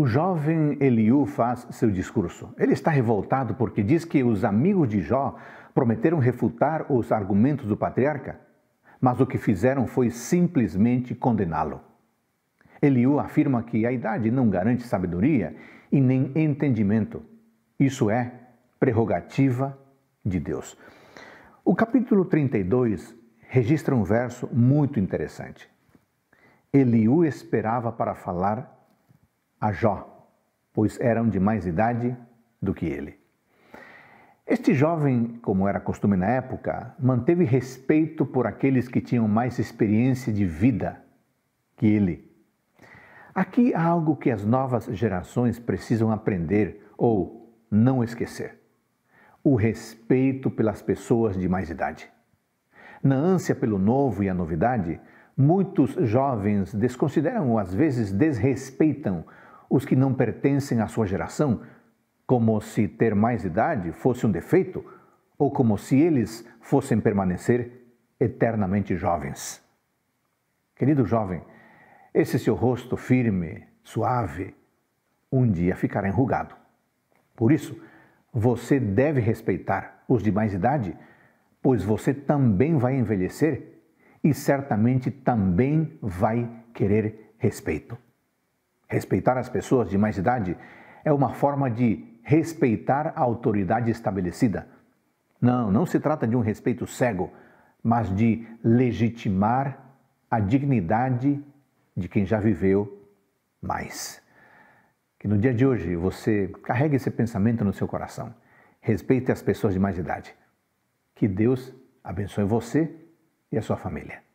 O jovem Eliú faz seu discurso. Ele está revoltado porque diz que os amigos de Jó prometeram refutar os argumentos do patriarca, mas o que fizeram foi simplesmente condená-lo. Eliú afirma que a idade não garante sabedoria e nem entendimento. Isso é prerrogativa de Deus. O capítulo 32 registra um verso muito interessante. Eliú esperava para falar a Jó, pois eram de mais idade do que ele. Este jovem, como era costume na época, manteve respeito por aqueles que tinham mais experiência de vida que ele. Aqui há algo que as novas gerações precisam aprender ou não esquecer: o respeito pelas pessoas de mais idade. Na ânsia pelo novo e a novidade, muitos jovens desconsideram ou às vezes desrespeitam os que não pertencem à sua geração, como se ter mais idade fosse um defeito, ou como se eles fossem permanecer eternamente jovens. Querido jovem, esse seu rosto firme, suave, um dia ficará enrugado. Por isso, você deve respeitar os de mais idade, pois você também vai envelhecer e certamente também vai querer respeito. Respeitar as pessoas de mais idade é uma forma de respeitar a autoridade estabelecida. Não, não se trata de um respeito cego, mas de legitimar a dignidade de quem já viveu mais. Que no dia de hoje você carregue esse pensamento no seu coração. Respeite as pessoas de mais idade. Que Deus abençoe você e a sua família.